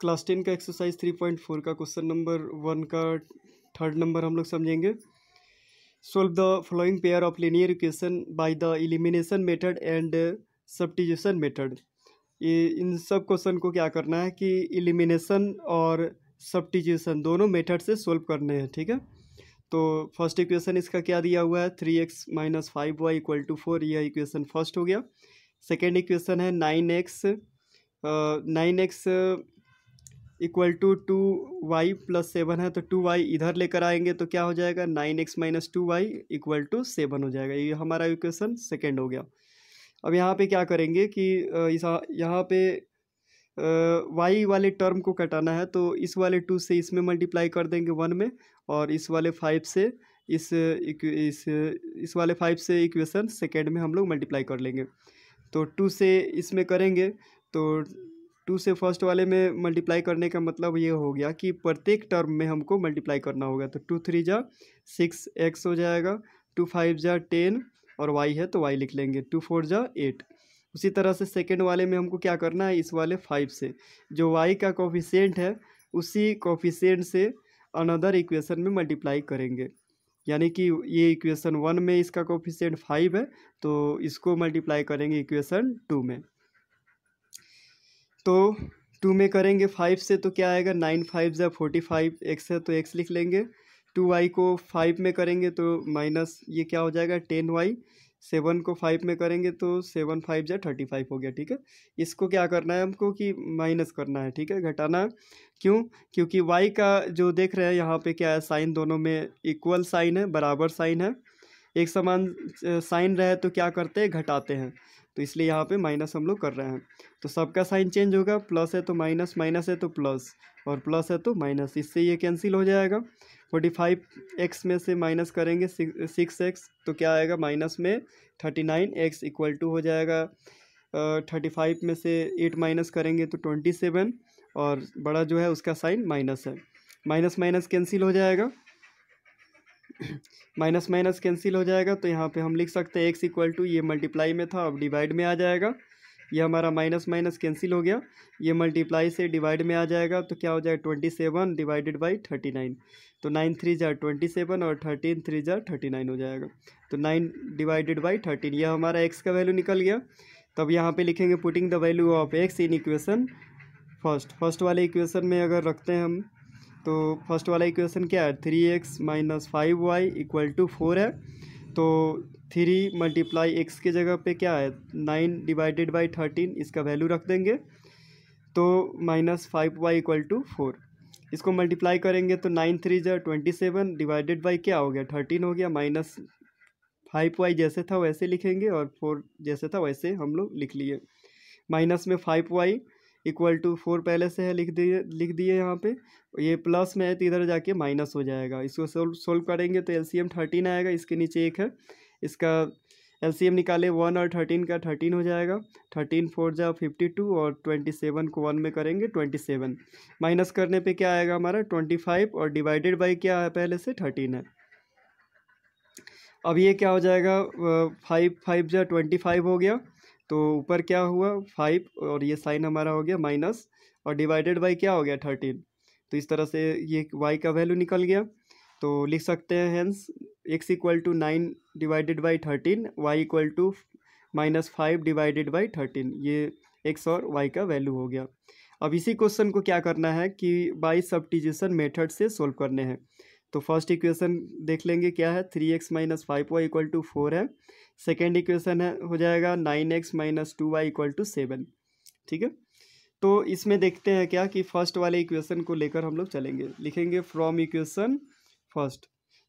class ten का exercise three point four का question number one का थर्ड नंबर हम लोग समझेंगे solve the following pair of linear equation by the elimination method and substitution method ये इन सब क्वेश्चन को क्या करना है कि इलिमिनेशन और सब्टिजेशन दोनों मेथड से सोल्व करने हैं ठीक है तो फर्स्ट इक्वेशन इसका क्या दिया हुआ है three x minus five y equal to four यह इक्वेशन फर्स्ट हो गया सेकेंड इक्वेशन है nine x nine x equal to two y plus seven है तो टू वाई इधर लेकर आएंगे तो क्या हो जाएगा nine x minus two y equal to seven हो जाएगा ये हमारा इक्वेशन सेकेंड हो गया अब यहाँ पे क्या करेंगे कि इस यहाँ पे वाई वाले टर्म को कटाना है तो इस वाले टू से इसमें मल्टीप्लाई कर देंगे वन में और इस वाले फाइव से इस इस इस वाले फाइव से इक्वेशन सेकेंड में हम लोग मल्टीप्लाई कर लेंगे तो टू से इसमें करेंगे तो टू से फर्स्ट वाले में मल्टीप्लाई करने का मतलब ये हो गया कि प्रत्येक टर्म में हमको मल्टीप्लाई करना होगा तो टू थ्री जा सिक्स एक्स हो जाएगा टू फाइव जा टेन और वाई है तो वाई लिख लेंगे टू फोर जा एट उसी तरह से सेकेंड वाले में हमको क्या करना है इस वाले फाइव से जो वाई का कॉफिशेंट है उसी कॉफिशेंट से अनदर इक्वेशन में मल्टीप्लाई करेंगे यानी कि ये इक्वेशन वन में इसका कॉफिशेंट फाइव है तो इसको मल्टीप्लाई करेंगे इक्वेशन टू में तो टू में करेंगे फाइव से तो क्या आएगा नाइन फाइव या फोर्टी फाइव एक्स है तो एक्स लिख लेंगे टू वाई को फाइव में करेंगे तो माइनस ये क्या हो जाएगा टेन वाई सेवन को फाइव में करेंगे तो सेवन फाइव या थर्टी फाइव हो गया ठीक है इसको क्या करना है हमको कि माइनस करना है ठीक है घटाना क्यों क्योंकि वाई का जो देख रहे हैं यहाँ पे क्या है साइन दोनों में इक्वल साइन है बराबर साइन है एक समान साइन रहे तो क्या करते हैं घटाते हैं तो इसलिए यहाँ पे माइनस हम लोग कर रहे हैं तो सबका साइन चेंज होगा प्लस है तो माइनस माइनस है तो प्लस और प्लस है तो माइनस इससे ये कैंसिल हो जाएगा फोर्टी फाइव एक्स में से माइनस करेंगे सिक्स एक्स तो क्या आएगा माइनस में thirty nine x equal to हो जाएगा थर्टी फाइव में से एट माइनस करेंगे तो ट्वेंटी सेवन और बड़ा जो है उसका साइन माइनस है माइनस माइनस कैंसिल हो जाएगा माइनस माइनस कैंसिल हो जाएगा तो यहाँ पे हम लिख सकते हैं एक्स इक्वल टू ये मल्टीप्लाई में था अब डिवाइड में आ जाएगा ये हमारा माइनस माइनस कैंसिल हो गया ये मल्टीप्लाई से डिवाइड में आ जाएगा तो क्या हो जाएगा twenty seven divided by thirty nine तो नाइन थ्री जार ट्वेंटी सेवन और थर्टीन थ्री जार थर्टी नाइन हो जाएगा तो नाइन डिवाइडेड बाई थर्टीन यह हमारा एक्स का वैल्यू निकल गया तब तो यहाँ पे लिखेंगे putting the value of x in equation first first वाले इक्वेशन में अगर रखते हैं हम तो फर्स्ट वाला इक्वेशन क्या है three x minus five y equal to four है तो थ्री मल्टीप्लाई एक्स के जगह पे क्या है नाइन डिवाइडेड बाई थर्टीन इसका वैल्यू रख देंगे तो minus five y equal to four इसको मल्टीप्लाई करेंगे तो नाइन थ्री जो ट्वेंटी सेवन डिवाइडेड बाई क्या हो गया थर्टीन हो गया माइनस फाइव वाई जैसे था वैसे लिखेंगे और फोर जैसे था वैसे हम लोग लिख लिए माइनस में five y equal to four पहले से है लिख दिए लिख दिए यहाँ पे ये प्लस में है तो इधर जाके माइनस हो जाएगा इसको सोल्व सोल्व करेंगे तो एलसीएम थर्टीन आएगा इसके नीचे एक है इसका एलसीएम निकाले वन और थर्टीन का थर्टीन हो जाएगा थर्टीन फोर जा फिफ्टी टू और ट्वेंटी सेवन को वन में करेंगे ट्वेंटी सेवन माइनस करने पे क्या आएगा हमारा ट्वेंटी फाइव और डिवाइडेड बाई क्या है पहले से थर्टीन है अब ये क्या हो जाएगा फाइव फाइव जा ट्वेंटी फाइव हो गया तो ऊपर क्या हुआ फाइव और ये साइन हमारा हो गया माइनस और डिवाइडेड बाई क्या हो गया थर्टीन तो इस तरह से ये वाई का वैल्यू निकल गया तो लिख सकते हैं hence x equal to nine divided by thirteen y equal to minus five divided by thirteen ये एक्स और वाई का वैल्यू हो गया अब इसी क्वेश्चन को क्या करना है कि बाई सब्टीजेशन मेथड से सोल्व करने हैं तो फर्स्ट इक्वेशन देख लेंगे क्या है three x minus five y equal to four है सेकेंड इक्वेशन है हो जाएगा nine x minus two y equal to seven ठीक है तो इसमें देखते हैं क्या कि फर्स्ट वाले इक्वेशन को लेकर हम लोग चलेंगे लिखेंगे फ्रॉम इक्वेशन फर्स्ट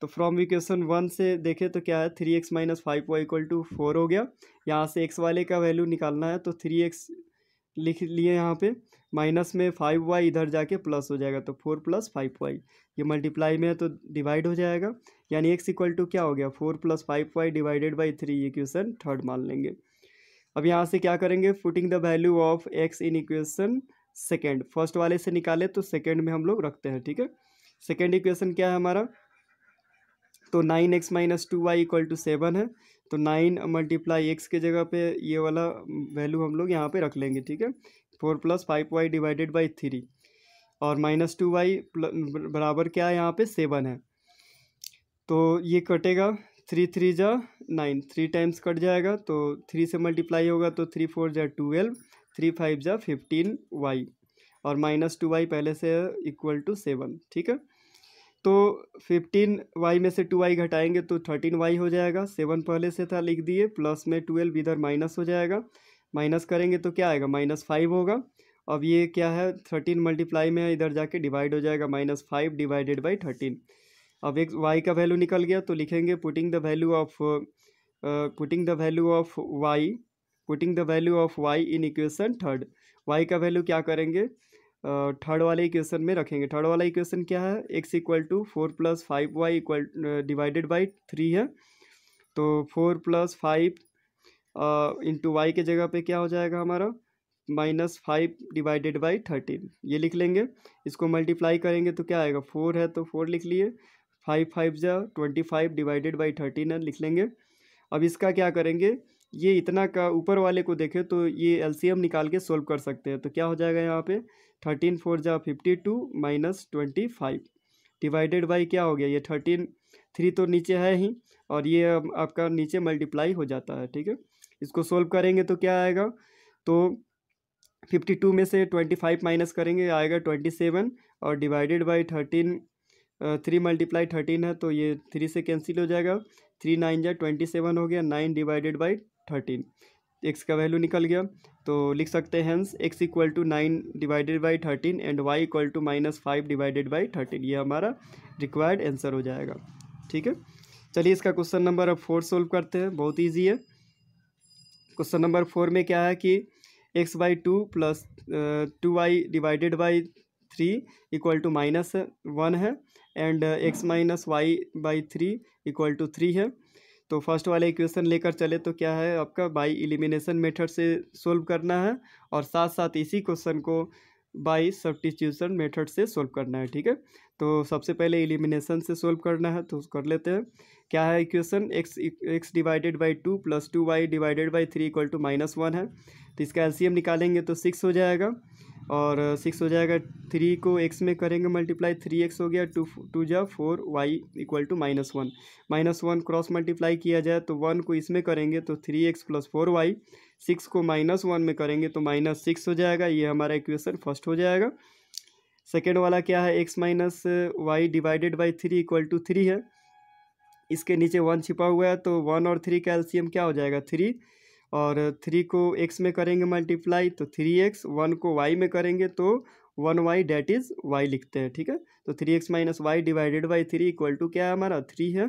तो फ्रॉम इक्वेशन वन से देखें तो क्या है three x minus five y equal to four हो गया यहाँ से एक्स वाले का वैल्यू निकालना है तो थ्री एक्स लिख लिए यहाँ पे माइनस में फाइव वाई इधर जाके प्लस हो जाएगा तो फोर प्लस फाइव वाई ये मल्टीप्लाई में है तो डिवाइड हो जाएगा यानी एक्स इक्वल टू क्या हो गया four plus five y divided by three ये क्वेश्चन थर्ड मान लेंगे अब यहाँ से क्या करेंगे putting the value of x in equation second first वाले से निकाले तो सेकेंड में हम लोग रखते हैं ठीक है सेकेंड इक्वेशन क्या है हमारा तो nine x minus two y equal to seven है तो नाइन मल्टीप्लाई एक्स के जगह पे ये वाला वैल्यू हम लोग यहाँ पे रख लेंगे ठीक है four plus five y divided by three और माइनस टू वाई बराबर क्या है यहाँ पे सेवन है तो ये कटेगा थ्री थ्री जा नाइन थ्री टाइम्स कट जाएगा तो थ्री से मल्टीप्लाई होगा तो थ्री फोर जा ट्वेल्व थ्री फाइव जा फिफ्टीन वाई और माइनस टू वाई पहले से इक्वल टू सेवन ठीक है तो फिफ्टीन वाई में से टू वाई घटाएंगे तो थर्टीन वाई हो जाएगा सेवन पहले से था लिख दिए प्लस में ट्वेल्व इधर माइनस हो जाएगा माइनस करेंगे तो क्या आएगा माइनस फाइव होगा अब ये क्या है थर्टीन मल्टीप्लाई में इधर जाके डिवाइड हो जाएगा minus five divided by thirteen अब एक वाई का वैल्यू निकल गया तो लिखेंगे putting the value of putting the value of y putting the value of y in equation third y का वैल्यू क्या करेंगे थर्ड वाले इक्वेशन में रखेंगे थर्ड वाला इक्वेशन क्या है x equal to four plus five y equal divided by three है तो four plus five into y के जगह पे क्या हो जाएगा हमारा minus five divided by thirteen ये लिख लेंगे इसको मल्टीप्लाई करेंगे तो क्या आएगा फोर है तो फोर लिख लिए फाइव फाइव जा twenty five divided by thirteen है लिख लेंगे अब इसका क्या करेंगे ये इतना का ऊपर वाले को देखें तो ये एलसीएम निकाल के सोल्व कर सकते हैं तो क्या हो जाएगा यहाँ पे थर्टीन फोर जा fifty two minus twenty five divided by क्या हो गया ये थर्टीन थ्री तो नीचे है ही और ये आपका नीचे मल्टीप्लाई हो जाता है ठीक है इसको सोल्व करेंगे तो क्या आएगा तो फिफ्टी टू में से ट्वेंटी फाइव माइनस करेंगे आएगा ट्वेंटी सेवन और divided by thirteen three multiply thirteen है तो ये थ्री से कैंसिल हो जाएगा थ्री नाइन जा ट्वेंटी सेवन हो गया nine divided by thirteen x का वैल्यू निकल गया तो लिख सकते हैं hence x equal to nine divided by thirteen and y equal to minus five divided by thirteen ये हमारा रिक्वायर्ड आंसर हो जाएगा ठीक है चलिए इसका क्वेश्चन नंबर अब फोर सोल्व करते हैं बहुत ईजी है क्वेश्चन नंबर फोर में क्या है कि x by two plus two y divided by three equal to minus one है and x minus y by three equal to three है तो फर्स्ट वाले इक्वेशन लेकर चले तो क्या है आपका बाई एलिमिनेशन मेथड से सोल्व करना है और साथ साथ इसी क्वेश्चन को बाई सब्टिट्यूशन मेथड से सोल्व करना है ठीक है तो सबसे पहले एलिमिनेशन से सोल्व करना है तो कर लेते हैं क्या है equation x x divided by two plus two y divided by three equal to minus one है तो इसका एलसीएम निकालेंगे तो सिक्स हो जाएगा और सिक्स हो जाएगा थ्री को एक्स में करेंगे मल्टीप्लाई थ्री एक्स हो गया टू टू जा four y equal to minus one minus one cross multiply किया जाए तो वन को इसमें करेंगे तो three x plus four y six को माइनस वन में करेंगे तो माइनस सिक्स हो जाएगा ये हमारा इक्वेशन फर्स्ट हो जाएगा सेकेंड वाला क्या है x minus y divided by three equal to three है इसके नीचे वन छिपा हुआ है तो वन और थ्री का एल्सियम क्या हो जाएगा थ्री और थ्री को एक्स में करेंगे मल्टीप्लाई तो थ्री एक्स वन को वाई में करेंगे तो one y that is y लिखते हैं ठीक है तो three x minus y divided by three equal to क्या है हमारा थ्री है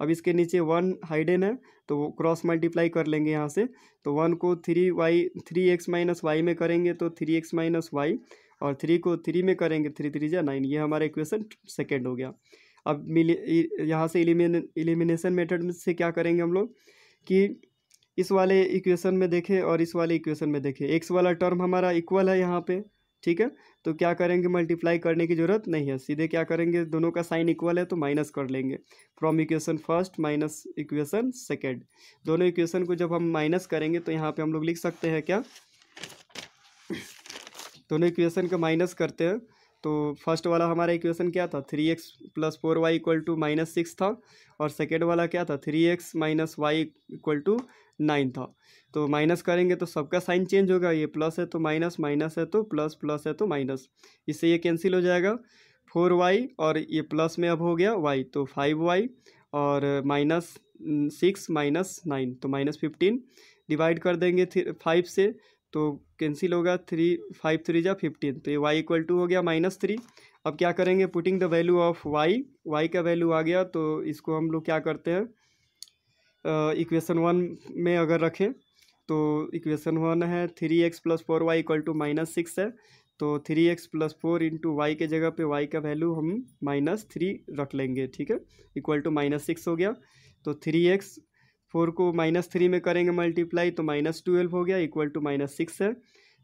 अब इसके नीचे वन हाइडन है तो वो क्रॉस मल्टीप्लाई कर लेंगे यहाँ से तो वन को three y three x minus y में करेंगे तो थ्री एक्स माइनस वाई और थ्री को थ्री में करेंगे थ्री थ्री जै नाइन ये हमारा इक्वेशन सेकेंड हो गया अब मिले यहाँ से इलिमिने मेथड से क्या करेंगे हम लोग कि इस वाले इक्वेशन में देखें और इस वाले इक्वेशन में देखें एक्स वाला टर्म हमारा इक्वल है यहाँ पे ठीक है तो क्या करेंगे मल्टीप्लाई करने की ज़रूरत नहीं है सीधे क्या करेंगे दोनों का साइन इक्वल है तो माइनस कर लेंगे from equation first minus equation second दोनों इक्वेशन को जब हम माइनस करेंगे तो यहाँ पर हम लोग लिख सकते हैं क्या दोनों इक्वेशन का माइनस करते हैं तो फर्स्ट वाला हमारा इक्वेशन क्या था three x plus four y equal to minus six था और सेकेंड वाला क्या था three x minus y equal to nine था तो माइनस करेंगे तो सबका साइन चेंज होगा ये प्लस है तो माइनस माइनस है तो प्लस प्लस है तो माइनस इससे ये कैंसिल हो जाएगा फोर वाई और ये प्लस में अब हो गया वाई तो फाइव वाई और माइनस सिक्स माइनस नाइन तो माइनस फिफ्टीन डिवाइड कर देंगे फाइव से तो कैंसिल होगा थ्री फाइव थ्री जा फिफ्टीन तो ये वाई इक्वल टू हो गया माइनस थ्री अब क्या करेंगे putting the value of y y का वैल्यू आ गया तो इसको हम लोग क्या करते हैं इक्वेशन वन में अगर रखें तो इक्वेशन वन है three x plus four y equal to minus six है तो three x plus four into y के जगह पे वाई का वैल्यू हम माइनस थ्री रख लेंगे ठीक है इक्वल टू माइनस सिक्स हो गया तो थ्री एक्स फोर को माइनस थ्री में करेंगे मल्टीप्लाई तो माइनस ट्वेल्व हो गया इक्वल टू माइनस सिक्स है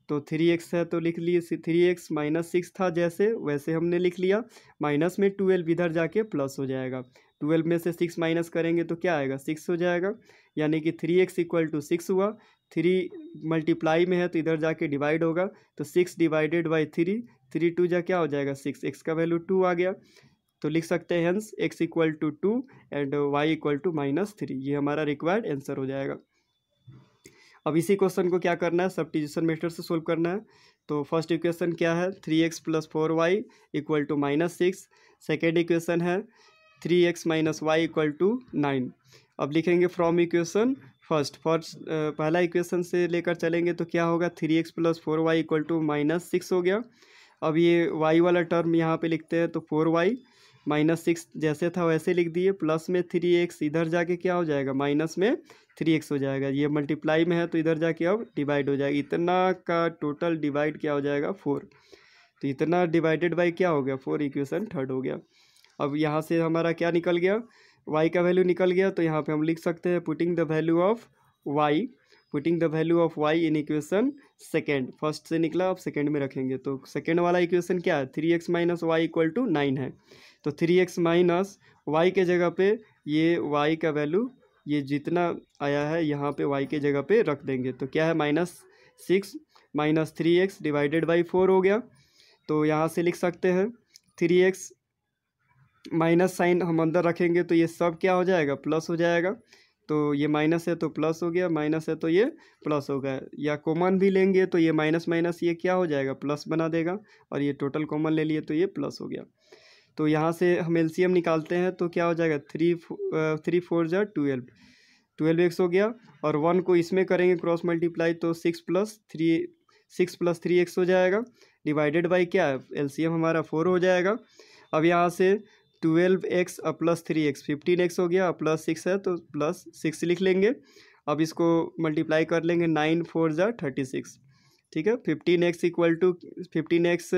तो थ्री एक्स है तो लिख लिए थ्री एक्स माइनस सिक्स था जैसे वैसे हमने लिख लिया माइनस में ट्वेल्व इधर जाके प्लस हो जाएगा ट्वेल्व में से सिक्स माइनस करेंगे तो क्या आएगा सिक्स हो जाएगा यानी कि three x equal to six हुआ थ्री मल्टीप्लाई में है तो इधर जाके डिवाइड होगा तो six divided by three three two जा क्या हो जाएगा सिक्स एक्स का वैल्यू टू आ गया तो लिख सकते हैं hence x equal to two and y equal to minus three ये हमारा रिक्वायर्ड आंसर हो जाएगा अब इसी क्वेश्चन को क्या करना है सब टीजन मेथड से सोल्व करना है तो फर्स्ट इक्वेशन क्या है three x plus four y equal to minus six second equation है three x minus y equal to nine अब लिखेंगे फ्रॉम इक्वेशन फर्स्ट फर्स्ट पहला इक्वेशन से लेकर चलेंगे तो क्या होगा three x plus four y equal to minus six हो गया अब ये वाई वाला टर्म यहाँ पे लिखते हैं तो फोर वाई माइनस सिक्स जैसे था वैसे लिख दिए प्लस में थ्री एक्स इधर जाके क्या हो जाएगा माइनस में थ्री एक्स हो जाएगा ये मल्टीप्लाई में है तो इधर जाके अब डिवाइड हो जाएगा इतना का टोटल डिवाइड क्या हो जाएगा फोर तो इतना डिवाइडेड बाई क्या हो गया फोर इक्वेशन थर्ड हो गया अब यहाँ से हमारा क्या निकल गया वाई का वैल्यू निकल गया तो यहाँ पे हम लिख सकते हैं putting the value of y putting the value of y in equation second first से निकला अब सेकेंड में रखेंगे तो सेकेंड वाला इक्वेशन क्या है three x minus y equal to nine है तो थ्री एक्स माइनस वाई के जगह पे ये वाई का वैल्यू ये जितना आया है यहाँ पे वाई के जगह पे रख देंगे तो क्या है minus six minus three x divided by four हो गया तो यहाँ से लिख सकते हैं थ्री एक्स माइनस साइन हम अंदर रखेंगे तो ये सब क्या हो जाएगा प्लस हो जाएगा तो ये माइनस है तो प्लस हो गया माइनस है तो ये प्लस हो गया या कॉमन भी लेंगे तो ये माइनस माइनस ये क्या हो जाएगा प्लस बना देगा और ये टोटल कॉमन ले लिए तो ये प्लस हो गया तो यहाँ से हम एल निकालते हैं तो क्या हो जाएगा थ्री थ्री फोर ज़ा ट्वेल्व ट्वेल्व एक्स हो गया और वन को इसमें करेंगे क्रॉस मल्टीप्लाई तो six plus three six plus three x हो जाएगा डिवाइडेड बाई क्या है एल हमारा फोर हो जाएगा अब यहाँ से ट्वेल्व एक्स और plus three x fifteen x हो गया और प्लस सिक्स है तो प्लस सिक्स लिख लेंगे अब इसको मल्टीप्लाई कर लेंगे नाइन फोर ज़ा थर्टी सिक्स ठीक है fifteen x equal to fifteen x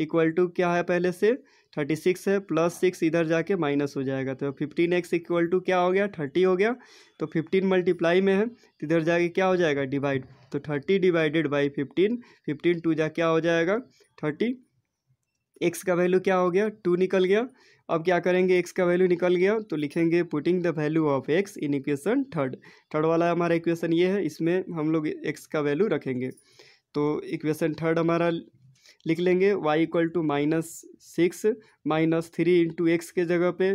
equal to क्या है पहले से थर्टी सिक्स है प्लस सिक्स इधर जाके माइनस हो जाएगा तो फिफ्टीन एक्स इक्वल टू क्या हो गया थर्टी हो गया तो फिफ्टीन मल्टीप्लाई में है तो इधर जाके क्या हो जाएगा डिवाइड तो thirty divided by fifteen fifteen two जा क्या हो जाएगा थर्टी एक्स का वैल्यू क्या हो गया टू निकल गया अब क्या करेंगे एक्स का वैल्यू निकल गया तो लिखेंगे putting the value of x in equation third third वाला हमारा इक्वेशन ये है इसमें हम लोग एक्स का वैल्यू रखेंगे तो इक्वेशन थर्ड हमारा लिख लेंगे y equal to minus six minus three into x के जगह पे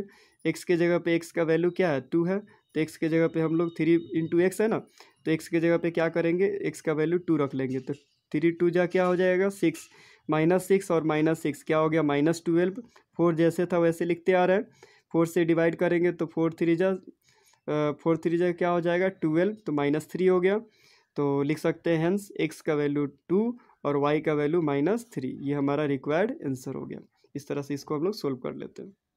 x के जगह पे x का वैल्यू क्या है टू है तो x के जगह पे हम लोग थ्री इंटू एक्स है ना तो x के जगह पे क्या करेंगे x का वैल्यू टू रख लेंगे तो थ्री टू जा क्या हो जाएगा सिक्स माइनस सिक्स और माइनस सिक्स क्या हो गया माइनस ट्वेल्व फोर जैसे था वैसे लिखते आ रहा है फोर से डिवाइड करेंगे तो फोर थ्री जा फोर थ्री जा क्या हो जाएगा ट्वेल्व तो माइनस थ्री हो गया तो लिख सकते हैं हेंस एक्स का वैल्यू टू और वाई का वैल्यू माइनस थ्री ये हमारा रिक्वायर्ड आंसर हो गया इस तरह से इसको हम लोग सोल्व कर लेते हैं